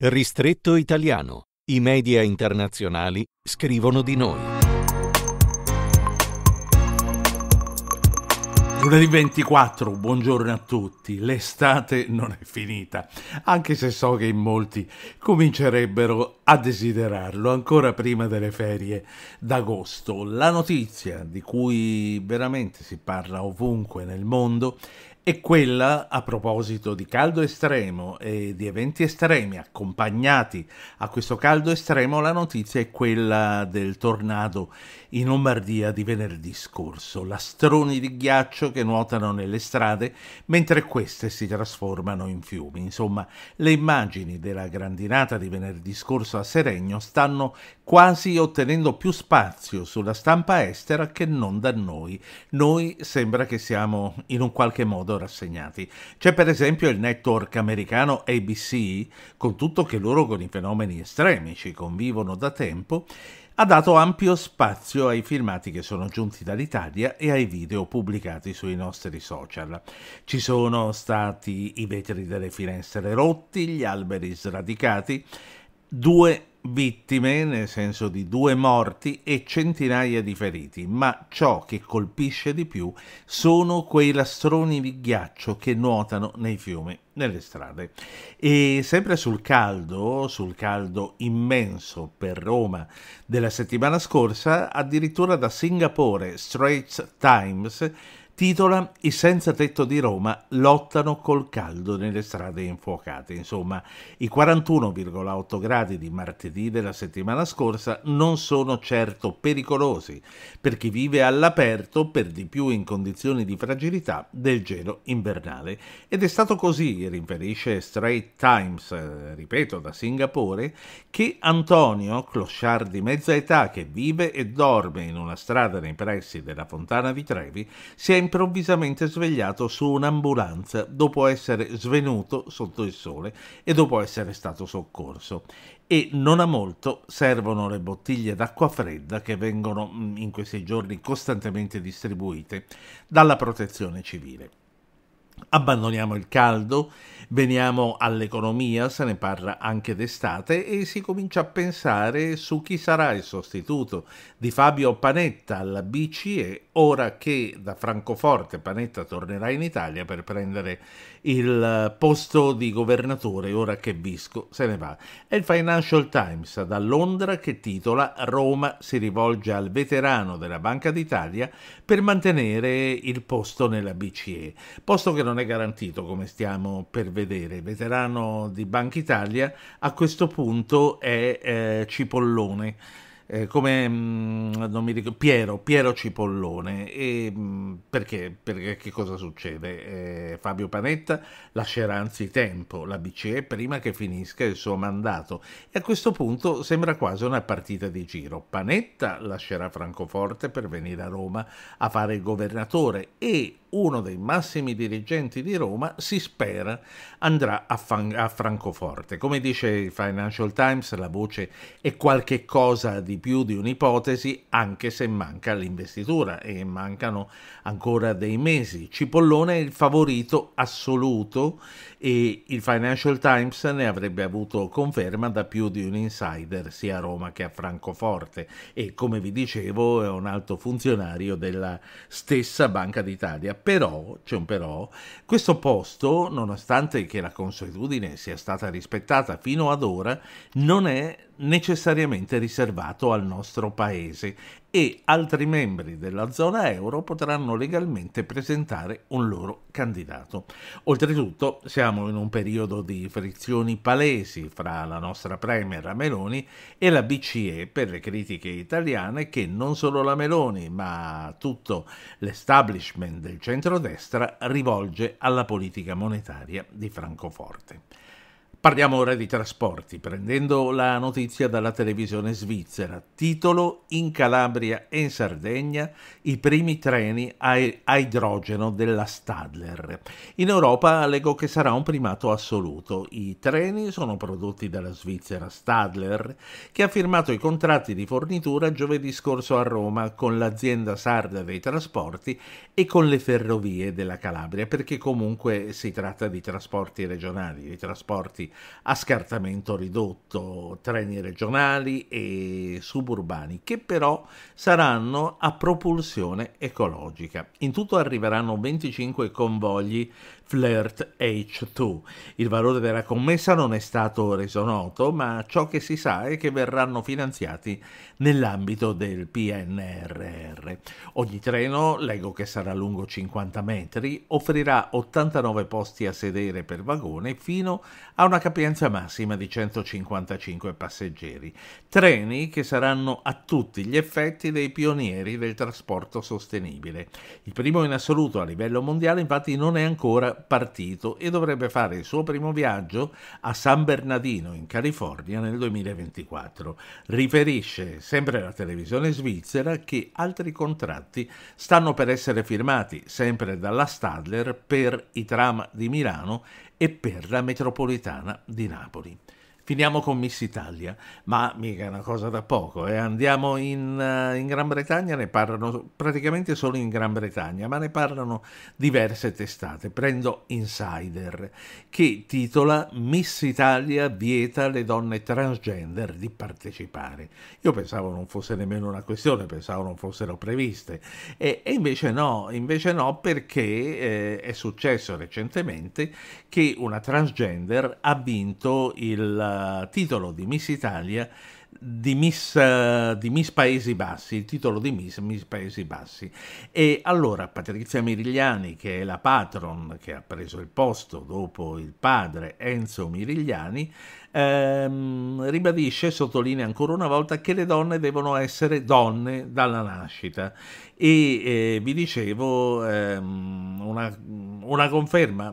Ristretto italiano. I media internazionali scrivono di noi. Lunedì 24, buongiorno a tutti. L'estate non è finita, anche se so che in molti comincerebbero a desiderarlo ancora prima delle ferie d'agosto. La notizia di cui veramente si parla ovunque nel mondo e quella, a proposito di caldo estremo e di eventi estremi accompagnati a questo caldo estremo, la notizia è quella del tornado in Lombardia di venerdì scorso. Lastroni di ghiaccio che nuotano nelle strade mentre queste si trasformano in fiumi. Insomma, le immagini della grandinata di venerdì scorso a Seregno stanno quasi ottenendo più spazio sulla stampa estera che non da noi. Noi sembra che siamo in un qualche modo rassegnati. C'è per esempio il network americano ABC, con tutto che loro con i fenomeni estremi ci convivono da tempo, ha dato ampio spazio ai filmati che sono giunti dall'Italia e ai video pubblicati sui nostri social. Ci sono stati i vetri delle finestre rotti, gli alberi sradicati, due vittime, nel senso di due morti e centinaia di feriti, ma ciò che colpisce di più sono quei lastroni di ghiaccio che nuotano nei fiumi, nelle strade. E sempre sul caldo, sul caldo immenso per Roma della settimana scorsa, addirittura da Singapore Straits Times titola I senza tetto di Roma lottano col caldo nelle strade infuocate. Insomma, i 41,8 gradi di martedì della settimana scorsa non sono certo pericolosi per chi vive all'aperto, per di più in condizioni di fragilità, del gelo invernale. Ed è stato così, riferisce Straight Times, eh, ripeto, da Singapore, che Antonio, clochard di mezza età che vive e dorme in una strada nei pressi della Fontana di Trevi, si è improvvisamente svegliato su un'ambulanza dopo essere svenuto sotto il sole e dopo essere stato soccorso. E non a molto servono le bottiglie d'acqua fredda che vengono mm, in questi giorni costantemente distribuite dalla protezione civile. Abbandoniamo il caldo, veniamo all'economia, se ne parla anche d'estate e si comincia a pensare su chi sarà il sostituto di Fabio Panetta alla BCE ora che da Francoforte Panetta tornerà in Italia per prendere il posto di governatore ora che Visco se ne va. È il Financial Times da Londra che titola Roma si rivolge al veterano della Banca d'Italia per mantenere il posto nella BCE, posto che non è garantito, come stiamo per vedere. Veterano di Banca Italia, a questo punto è eh, Cipollone. Eh, come mh, mm, non mi ricordo, Piero, Piero Cipollone. E, mh, mm, perché? Perché che cosa succede? Eh, Fabio Panetta lascerà anzi tempo la BCE prima che finisca il suo mandato e a questo punto sembra quasi una partita di giro. Panetta lascerà Francoforte per venire a Roma a fare il governatore e uno dei massimi dirigenti di Roma, si spera andrà a, fan- a, Francoforte. Come dice il Financial Times, la voce è qualche cosa di più di un'ipotesi, anche se manca l'investitura e mancano ancora dei mesi. Cipollone è il favorito assoluto e il Financial Times ne avrebbe avuto conferma da più di un insider sia a Roma che a Francoforte e come vi dicevo è un alto funzionario della stessa Banca d'Italia però, c'è un però, questo posto, nonostante che la consuetudine sia stata rispettata fino ad ora, non è necessariamente riservato al nostro Paese e altri membri della zona euro potranno legalmente presentare un loro candidato. Oltretutto siamo in un periodo di frizioni palesi fra la nostra Premier Meloni e la BCE per le critiche italiane che non solo la Meloni ma tutto l'establishment del centrodestra rivolge alla politica monetaria di Francoforte. Parliamo ora di trasporti, prendendo la notizia dalla televisione svizzera. Titolo In Calabria e in Sardegna i primi treni a idrogeno della Stadler. In Europa leggo che sarà un primato assoluto. I treni sono prodotti dalla Svizzera Stadler, che ha firmato i contratti di fornitura giovedì scorso a Roma con l'azienda sarda dei trasporti e con le ferrovie della Calabria, perché comunque si tratta di trasporti regionali, di trasporti a scartamento ridotto, treni regionali e suburbani, che però saranno a propulsione ecologica. In tutto arriveranno 25 convogli Flirt H2. Il valore della commessa non è stato reso noto, ma ciò che si sa è che verranno finanziati nell'ambito del PNRR. Ogni treno, leggo che sarà lungo 50 metri, offrirà 89 posti a sedere per vagone fino a una capienza massima di 155 passeggeri. Treni che saranno a tutti gli effetti dei pionieri del trasporto sostenibile. Il primo in assoluto a livello mondiale infatti non è ancora partito e dovrebbe fare il suo primo viaggio a San Bernardino in California nel 2024. Riferisce sempre la televisione svizzera che altri contratti stanno per essere firmati sempre dalla Stadler per i tram di Milano e per la metropolitana di Napoli. Finiamo con Miss Italia, ma mica è una cosa da poco. Eh? Andiamo in, eh, in, Gran Bretagna, ne parlano praticamente solo in Gran Bretagna, ma ne parlano diverse testate. Prendo Insider, che titola Miss Italia vieta alle donne transgender di partecipare. Io pensavo non fosse nemmeno una questione, pensavo non fossero previste. E, e invece no, invece no perché eh, è successo recentemente che una transgender ha vinto il eh, titolo di Miss Italia di Miss, eh, di Miss, Paesi Bassi, il titolo di Miss, Miss Paesi Bassi. E allora Patrizia Mirigliani, che è la patron che ha preso il posto dopo il padre Enzo Mirigliani, ehm, ribadisce e sottolinea ancora una volta che le donne devono essere donne dalla nascita. E eh, vi dicevo ehm, una, una conferma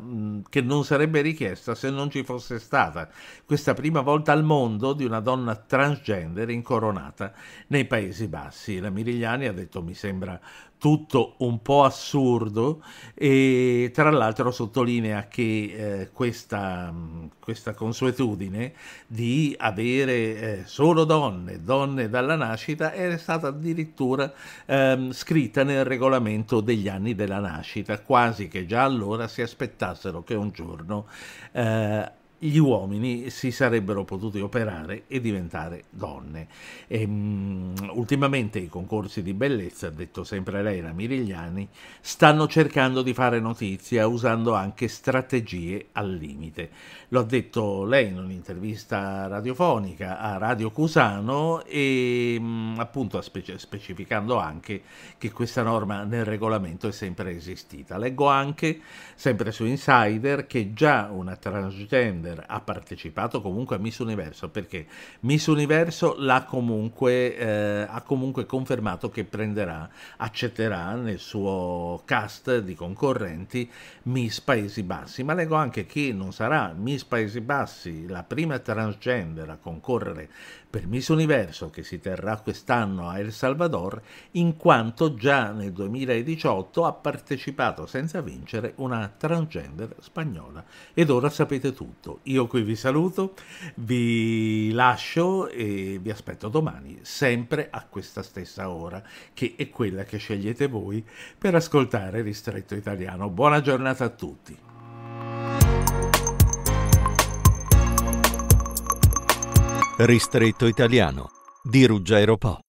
che non sarebbe richiesta se non ci fosse stata questa prima volta al mondo di una donna transgender incoronata nei Paesi Bassi. La Mirigliani ha detto mi sembra tutto un po' assurdo e tra l'altro sottolinea che eh, questa, questa, consuetudine di avere eh, solo donne, donne dalla nascita, è stata addirittura ehm, scritta nel regolamento degli anni della nascita, quasi che già allora si aspettassero che un giorno eh, gli uomini si sarebbero potuti operare e diventare donne. E, um, ultimamente i concorsi di bellezza, ha detto sempre lei, la Mirigliani, stanno cercando di fare notizia usando anche strategie al limite. Lo ha detto lei in un'intervista radiofonica a Radio Cusano e um, appunto spec specificando anche che questa norma nel regolamento è sempre esistita. Leggo anche, sempre su Insider, che già una transgender Fassbender ha partecipato comunque a Miss Universo perché Miss Universo comunque, eh, ha comunque confermato che prenderà, accetterà nel suo cast di concorrenti Miss Paesi Bassi, ma leggo anche che non sarà Miss Paesi Bassi la prima transgender a concorrere per Miss Universo che si terrà quest'anno a El Salvador in quanto già nel 2018 ha partecipato senza vincere una transgender spagnola. Ed ora sapete tutto. Io qui vi saluto, vi lascio e vi aspetto domani, sempre a questa stessa ora, che è quella che scegliete voi per ascoltare Ristretto Italiano. Buona giornata a tutti. Ristretto Italiano di Ruggero Po.